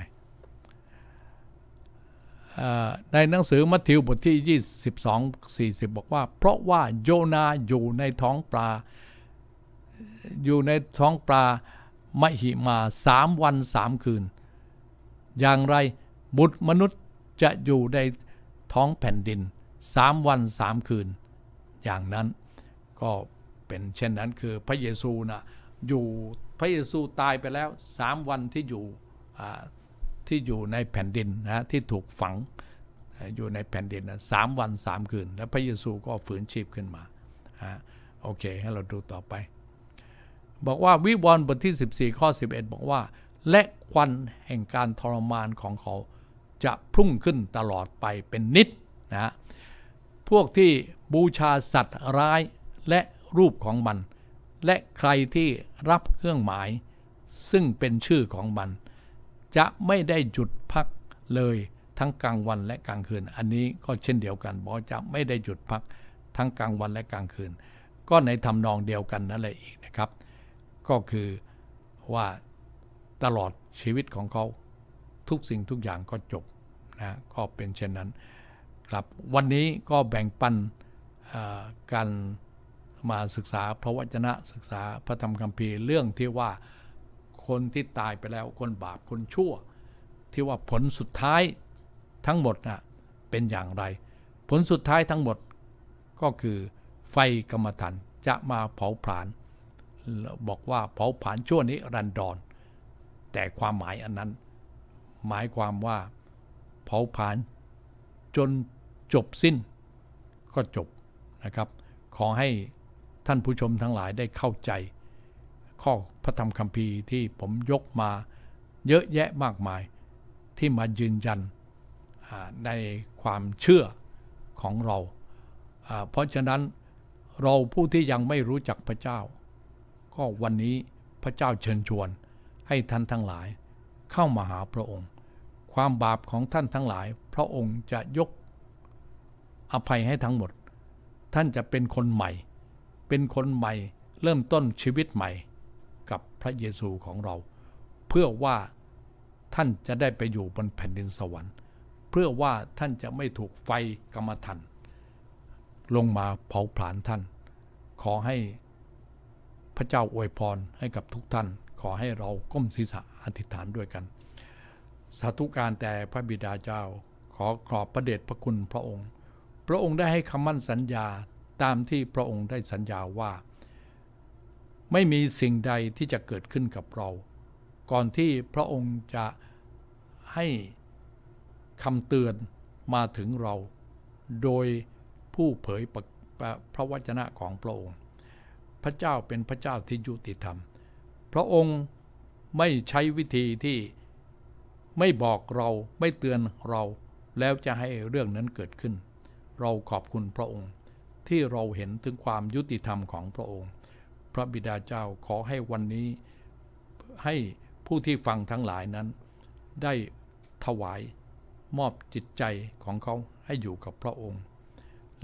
ในหนังสือมัทธิวบทที่ 22 40 บอกว่าเพราะว่าโยนาอยู่ในท้องปลา อยู่ในท้องปลามหิมาสามวันสามคืนอย่างไรบุตรมนุษย์จะอยู่ในท้องแผ่นดินสามวันสามคืนอย่างนั้นก็เป็นเช่นนั้นคือพระเยซูนะอยู่พระเยซูตายไปแล้วสามวันที่อยู่ที่อยู่ในแผ่นดินนะที่ถูกฝังอยู่ในแผ่นดินนะสามวันสามคืน แล้วพระเยซูก็ฝืนชีพขึ้นมาโอเคให้เราดูต่อไป บอกว่าวิวรณ์บทที่ 14ข้อ 11 บอกว่าและควันแห่งการทรมานของเขา จะพุ่งขึ้นตลอดไปเป็นนิดนะพวกที่บูชาสัตว์ร้ายและรูปของมัน และใครที่รับเครื่องหมาย ซึ่งเป็นชื่อของมัน จะไม่ได้หยุดพักเลยทั้งกลางวันและกลางคืน อันนี้ก็เช่นเดียวกันบอกจะไม่ได้หยุดพักทั้งกลางวันและกลางคืน ก็ในทำนองเดียวกันนั่นแหละอีกนะครับ ก็คือว่าตลอดชีวิตของเขาทุกสิ่งทุกอย่างก็จบนะก็เป็นเช่นนั้นครับวันนี้ก็แบ่งปันการมาศึกษาพระวจนะ ศึกษาพระธรรมคัมภีร์เรื่องที่ว่าคนที่ตายไปแล้วคนบาปคนชั่ว ที่ว่าผลสุดท้ายทั้งหมดนะเป็นอย่างไร ผลสุดท้ายทั้งหมดก็คือไฟกรรมฐานจะมาเผาผลาญบอกว่าเผาผลาญชั่วนี้รันดอนแต่ความหมายอันนั้นหมายความว่าเผาผลาญจนจบสิ้นก็จบนะครับ ขอให้ท่านผู้ชมทั้งหลายได้เข้าใจข้อพระธรรมคัมภีร์ที่ผมยกมาเยอะแยะมากมายที่มายืนยันในความเชื่อของเรา เพราะฉะนั้นเราผู้ที่ยังไม่รู้จักพระเจ้า ก็วันนี้พระเจ้าเชิญชวนให้ท่านทั้งหลายเข้ามาหาพระองค์ ความบาปของท่านทั้งหลาย พระองค์จะยกอภัยให้ทั้งหมด ท่านจะเป็นคนใหม่ เป็นคนใหม่เริ่มต้นชีวิตใหม่ กับพระเยซูของเรา เพื่อว่าท่านจะได้ไปอยู่บนแผ่นดินสวรรค์ เพื่อว่าท่านจะไม่ถูกไฟกรรมฐานลงมาเผาผลาญท่าน ขอให้พระเจ้าอวยพรให้กับทุกท่านขอให้เราก้มศีรษะอธิษฐานด้วยกัน สาธุการแต่พระบิดาเจ้าขอขอบพระเดชพระคุณพระองค์ พระองค์ได้ให้คำมั่นสัญญาตามที่พระองค์ได้สัญญาว่า ไม่มีสิ่งใดที่จะเกิดขึ้นกับเรา ก่อนที่พระองค์จะให้คำเตือนมาถึงเรา โดยผู้เผยพระวจนะของพระองค์ พระเจ้าเป็นพระเจ้าที่ยุติธรรมพระองค์ไม่ใช้วิธีที่ไม่บอกเราไม่เตือนเรา แล้วจะให้เรื่องนั้นเกิดขึ้น เราขอบคุณพระองค์ที่เราเห็นถึงความยุติธรรมของพระองค์ พระบิดาเจ้าขอให้วันนี้ให้ผู้ที่ฟังทั้งหลายนั้น ได้ถวายมอบจิตใจของเขาให้อยู่กับพระองค์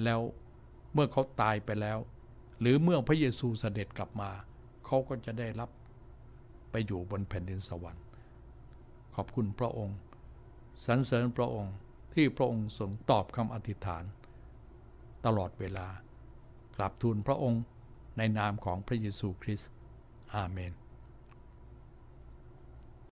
แล้วเมื่อเขาตายไปแล้ว หรือเมื่อพระเยซูเสด็จกลับมาเขาก็จะได้รับไปอยู่บนแผ่นดินสวรรค์ ขอบคุณพระองค์ สรรเสริญพระองค์ที่พระองค์ทรงตอบคำอธิษฐาน ตลอดเวลากราบทูลพระองค์ในนามของพระเยซูคริสต์อาเมน